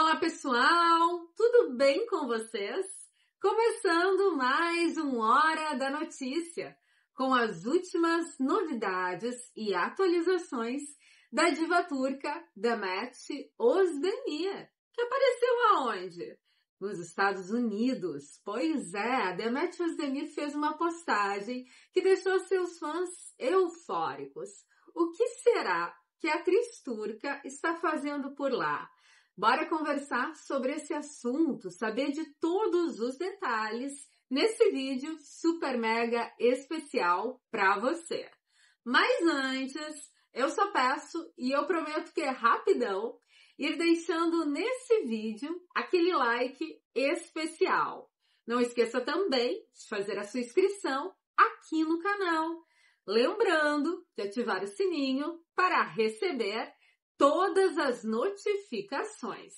Olá, pessoal! Tudo bem com vocês? Começando mais um Hora da Notícia, com as últimas novidades e atualizações da diva turca Demet Özdemir, que apareceu aonde? Nos Estados Unidos. Pois é, a Demet Özdemir fez uma postagem que deixou seus fãs eufóricos. O que será que a atriz turca está fazendo por lá? Bora conversar sobre esse assunto, saber de todos os detalhes nesse vídeo super mega especial para você. Mas antes, eu só peço e eu prometo que é rapidão ir deixando nesse vídeo aquele like especial. Não esqueça também de fazer a sua inscrição aqui no canal. Lembrando de ativar o sininho para receber todas as notificações.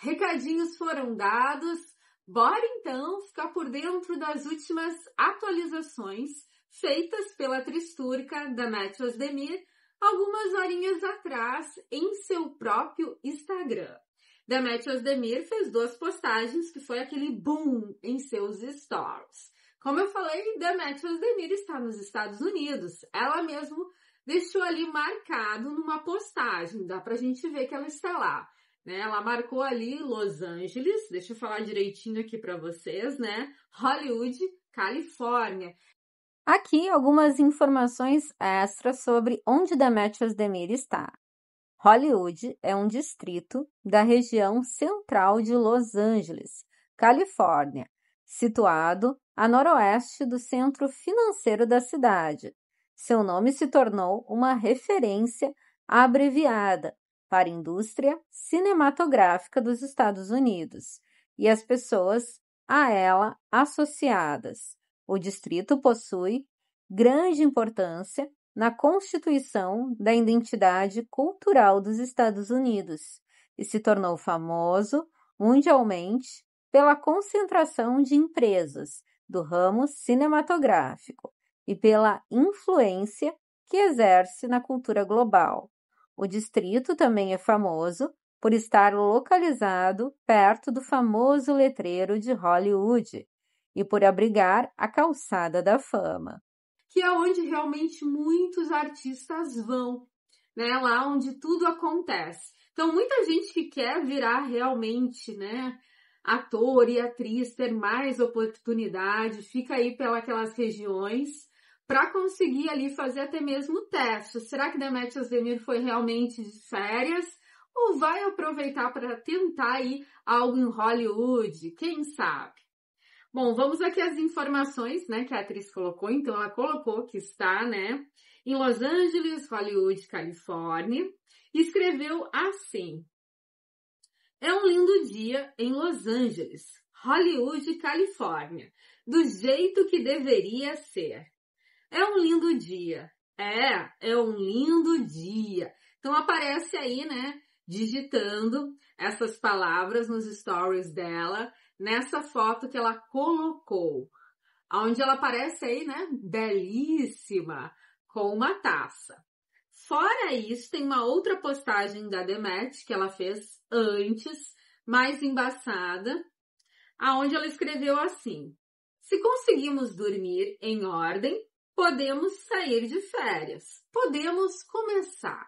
Recadinhos foram dados, bora então ficar por dentro das últimas atualizações feitas pela atriz turca Metros Demir algumas horinhas atrás em seu próprio Instagram. Demetrios Demir fez duas postagens que foi aquele boom em seus stories. Como eu falei, Demetrios Demir está nos Estados Unidos. Ela mesmo deixou ali marcado numa postagem, dá pra gente ver que ela está lá. Né? Ela marcou ali Los Angeles, deixa eu falar direitinho aqui para vocês, né? Hollywood, Califórnia. Aqui algumas informações extras sobre onde Demetrius Demir está. Hollywood é um distrito da região central de Los Angeles, Califórnia, situado a noroeste do centro financeiro da cidade, seu nome se tornou uma referência abreviada para a indústria cinematográfica dos Estados Unidos e as pessoas a ela associadas. O distrito possui grande importância na constituição da identidade cultural dos Estados Unidos e se tornou famoso mundialmente pela concentração de empresas do ramo cinematográfico, e pela influência que exerce na cultura global. O distrito também é famoso por estar localizado perto do famoso letreiro de Hollywood e por abrigar a Calçada da Fama, que é onde realmente muitos artistas vão, né? Lá onde tudo acontece. Então, muita gente que quer virar realmente, né, ator e atriz, ter mais oportunidade, fica aí pelas regiões para conseguir ali fazer até mesmo testes. Será que Demetrius Demir foi realmente de férias? Ou vai aproveitar para tentar aí algo em Hollywood? Quem sabe? Bom, vamos aqui às informações, né, que a atriz colocou. Então, ela colocou que está, né, em Los Angeles, Hollywood, Califórnia, e escreveu assim. É um lindo dia em Los Angeles, Hollywood, Califórnia, do jeito que deveria ser. É um lindo dia. É, é um lindo dia. Então aparece aí, né, digitando essas palavras nos stories dela, nessa foto que ela colocou, onde ela aparece aí, né, belíssima, com uma taça. Fora isso, tem uma outra postagem da Demet que ela fez antes, mais embaçada, aonde ela escreveu assim: Se conseguimos dormir em ordem, Podemos sair de férias. Podemos começar.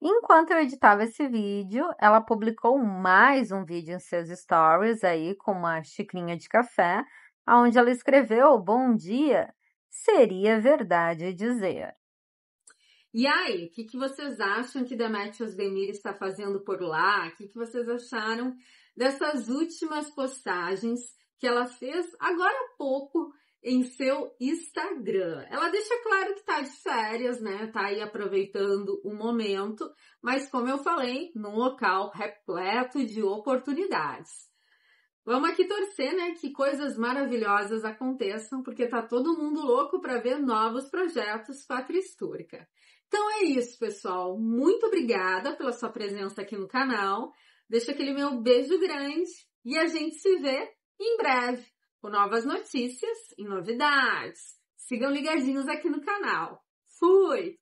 Enquanto eu editava esse vídeo, ela publicou mais um vídeo em seus stories aí com uma xicrinha de café, onde ela escreveu: "Bom dia, seria verdade dizer". E aí, o que, que, vocês acham que Demetrius Demir está fazendo por lá? O que, que vocês acharam dessas últimas postagens que ela fez agora há pouco em seu Instagram. Ela deixa claro que tá de férias, né? Tá aí aproveitando o momento, mas como eu falei, num local repleto de oportunidades. Vamos aqui torcer, né, que coisas maravilhosas aconteçam, porque tá todo mundo louco para ver novos projetos com a Histórica. Então é isso, pessoal. Muito obrigada pela sua presença aqui no canal. Deixa aquele meu beijo grande e a gente se vê em breve com novas notícias e novidades. Sigam ligadinhos aqui no canal. Fui!